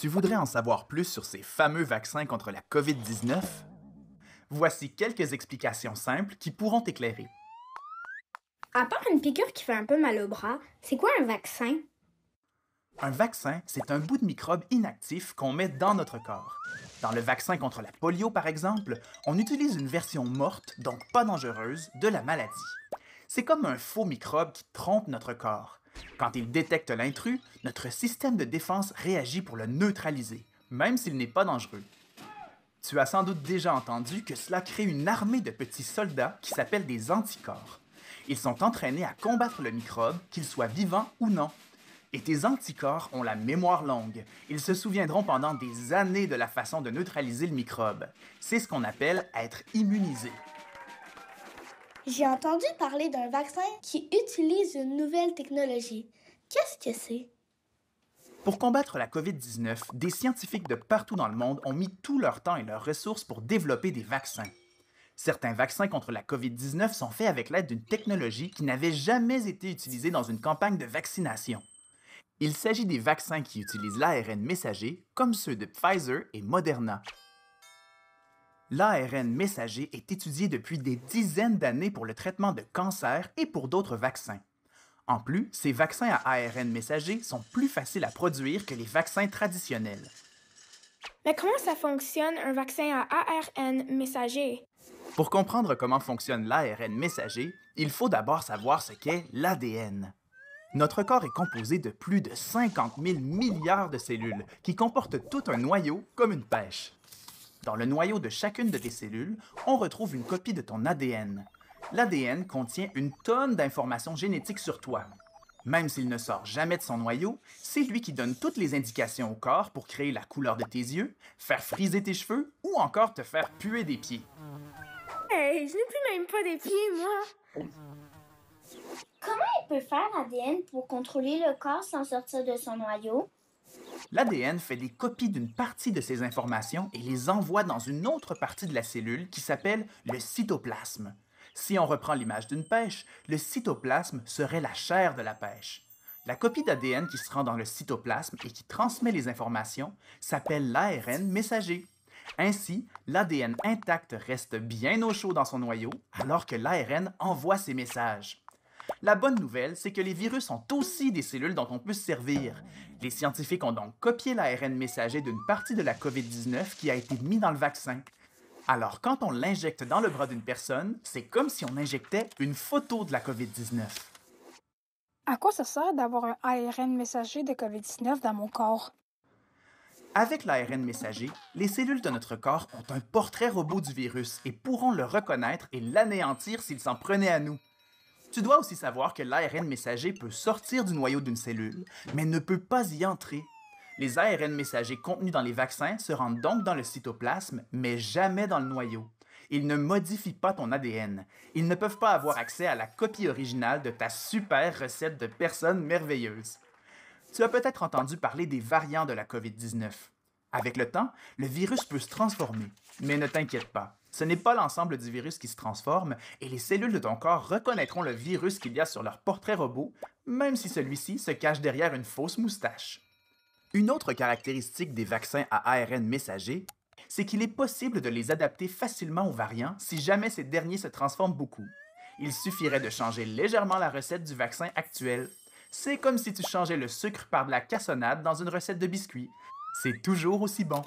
Tu voudrais en savoir plus sur ces fameux vaccins contre la COVID-19 Voici quelques explications simples qui pourront t'éclairer. À part une piqûre qui fait un peu mal au bras, c'est quoi un vaccin Un vaccin, c'est un bout de microbe inactif qu'on met dans notre corps. Dans le vaccin contre la polio, par exemple, on utilise une version morte, donc pas dangereuse, de la maladie. C'est comme un faux microbe qui trompe notre corps. Quand il détecte l'intrus, notre système de défense réagit pour le neutraliser, même s'il n'est pas dangereux. Tu as sans doute déjà entendu que cela crée une armée de petits soldats qui s'appellent des anticorps. Ils sont entraînés à combattre le microbe, qu'il soit vivant ou non. Et tes anticorps ont la mémoire longue. Ils se souviendront pendant des années de la façon de neutraliser le microbe. C'est ce qu'on appelle être immunisé. J'ai entendu parler d'un vaccin qui utilise une nouvelle technologie. Qu'est-ce que c'est? Pour combattre la COVID-19, des scientifiques de partout dans le monde ont mis tout leur temps et leurs ressources pour développer des vaccins. Certains vaccins contre la COVID-19 sont faits avec l'aide d'une technologie qui n'avait jamais été utilisée dans une campagne de vaccination. Il s'agit des vaccins qui utilisent l'ARN messager, comme ceux de Pfizer et Moderna. L'ARN messager est étudié depuis des dizaines d'années pour le traitement de cancer et pour d'autres vaccins. En plus, ces vaccins à ARN messager sont plus faciles à produire que les vaccins traditionnels. Mais comment ça fonctionne un vaccin à ARN messager? Pour comprendre comment fonctionne l'ARN messager, il faut d'abord savoir ce qu'est l'ADN. Notre corps est composé de plus de 50 000 milliards de cellules qui comportent tout un noyau comme une pêche. Dans le noyau de chacune de tes cellules, on retrouve une copie de ton ADN. L'ADN contient une tonne d'informations génétiques sur toi. Même s'il ne sort jamais de son noyau, c'est lui qui donne toutes les indications au corps pour créer la couleur de tes yeux, faire friser tes cheveux ou encore te faire puer des pieds. Hey, je n'ai plus même pas des pieds, moi! Comment il peut faire l'ADN pour contrôler le corps sans sortir de son noyau? L'ADN fait des copies d'une partie de ces informations et les envoie dans une autre partie de la cellule qui s'appelle le cytoplasme. Si on reprend l'image d'une pêche, le cytoplasme serait la chair de la pêche. La copie d'ADN qui se rend dans le cytoplasme et qui transmet les informations s'appelle l'ARN messager. Ainsi, l'ADN intact reste bien au chaud dans son noyau, alors que l'ARN envoie ses messages. La bonne nouvelle, c'est que les virus ont aussi des cellules dont on peut se servir. Les scientifiques ont donc copié l'ARN messager d'une partie de la COVID-19 qui a été mise dans le vaccin. Alors, quand on l'injecte dans le bras d'une personne, c'est comme si on injectait une photo de la COVID-19. À quoi ça sert d'avoir un ARN messager de COVID-19 dans mon corps? Avec l'ARN messager, les cellules de notre corps ont un portrait robot du virus et pourront le reconnaître et l'anéantir s'il s'en prenait à nous. Tu dois aussi savoir que l'ARN messager peut sortir du noyau d'une cellule, mais ne peut pas y entrer. Les ARN messagers contenus dans les vaccins se rendent donc dans le cytoplasme, mais jamais dans le noyau. Ils ne modifient pas ton ADN. Ils ne peuvent pas avoir accès à la copie originale de ta super recette de personnes merveilleuses. Tu as peut-être entendu parler des variants de la COVID-19. Avec le temps, le virus peut se transformer, mais ne t'inquiète pas. Ce n'est pas l'ensemble du virus qui se transforme, et les cellules de ton corps reconnaîtront le virus qu'il y a sur leur portrait robot, même si celui-ci se cache derrière une fausse moustache. Une autre caractéristique des vaccins à ARN messager, c'est qu'il est possible de les adapter facilement aux variants si jamais ces derniers se transforment beaucoup. Il suffirait de changer légèrement la recette du vaccin actuel. C'est comme si tu changeais le sucre par de la cassonade dans une recette de biscuits. C'est toujours aussi bon.